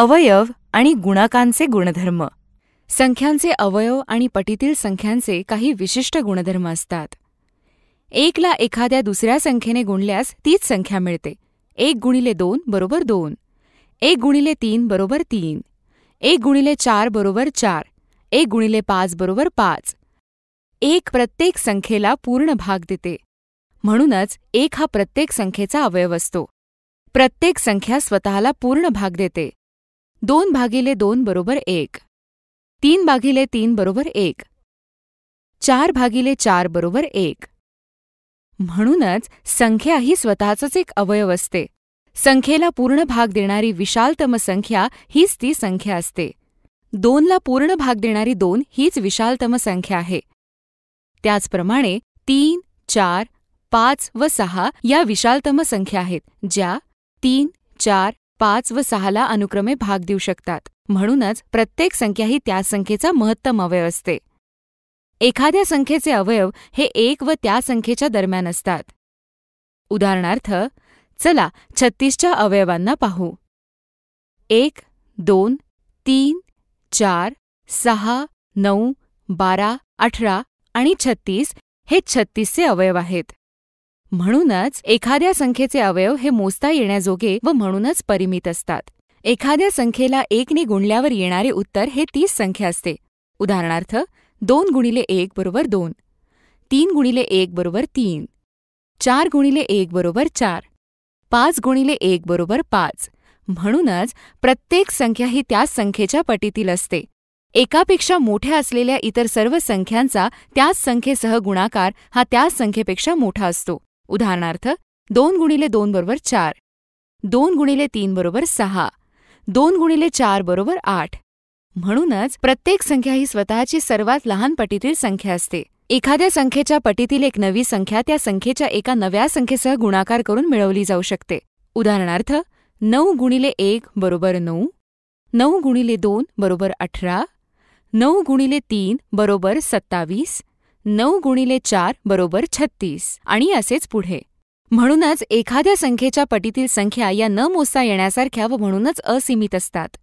अवयव आणि गुणाकांचे गुणधर्म संख्यांचे अवयव आणि पटीतील संख्यांचे काही विशिष्ट गुणधर्म असतात एकला एखाद्या दुसऱ्या संख्येने गुणल्यास तीच संख्या मिळते एक गुणिले दोन बरोबर दोन एक गुणिले तीन बरोबर तीन एक गुणिले चार बरोबर चार एक गुणिले पाच बरोबर पाच एक प्रत्येक संख्येला पूर्ण भाग देते म्हणूनच एक हा प्रत्येक संख्येचा अवयव असतो प्रत्येक संख्या स्वतःला पूर्ण भाग देते दोन भागिले दोन बरोबर एक तीन भागिले तीन बरोबर एक चार भागिले चार बरोबर एक म्हणूनच संख्या ही स्वतःच एक अवयव असते संख्येला पूर्ण भाग देणारी विशालतम संख्या हीच ती संख्या असते दोनला पूर्ण भाग देणारी दोन हीच विशालतम संख्या आहे त्याचप्रमाणे तीन चार पाच व सहा या विशालतम संख्या आहेत ज्या तीन चार पाच व सहाला अनुक्रमे भाग देऊ शकतात म्हणूनच प्रत्येक संख्या ही त्या संख्येचा महत्तम अवयव असते एखाद्या संख्येचे अवयव हे एक व त्या संख्येच्या दरम्यान असतात उदाहरणार्थ चला छत्तीसच्या अवयवांना पाहू एक दोन तीन चार सहा नऊ बारा अठरा आणि छत्तीस हे छत्तीसचे अवयव आहेत म्हणूनच एखाद्या संख्येचे अवयव हे मोजता येण्याजोगे व म्हणूनच परिमित असतात एखाद्या संख्येला एकने गुणल्यावर येणारे उत्तर हे तीस संख्या असते उदाहरणार्थ दोन गुणिले एक बरोबर दोन तीन गुणिले एक बरोबर तीन चार गुणिले एक बरोबर चार पाच गुणिले एक बरोबर पाच म्हणूनच प्रत्येक संख्या ही त्याच संख्येच्या पटीतील असते एकापेक्षा मोठ्या असलेल्या इतर सर्व संख्यांचा त्याच संख्येसह गुणाकार हा त्याच संख्येपेक्षा मोठा असतो उदाहरणार्थ दोन गुणिले दोन बरोबर चार दोन गुणिले तीन बरोबर सहा दोन गुणिले चार बरोबर आठ म्हणूनच प्रत्येक संख्या ही स्वतःची सर्वात लहान पटीतील संख्या असते एखाद्या संख्येच्या पटीतील एक नवी संख्या त्या संख्येच्या एका नव्या संख्येसह गुणाकार करून मिळवली जाऊ शकते उदाहरणार्थ नऊ गुणिले एक बरोबर नऊ नऊ गुणिले दोन बरोबर अठरा नऊ गुणिले तीन बरोबर सत्तावीस नऊ गुणिले चार बरोबर छत्तीस आणि असेच पुढे म्हणूनच एखाद्या संख्येच्या पटीतील संख्या या न मोजता येण्यासारख्या व म्हणूनच असीमित असतात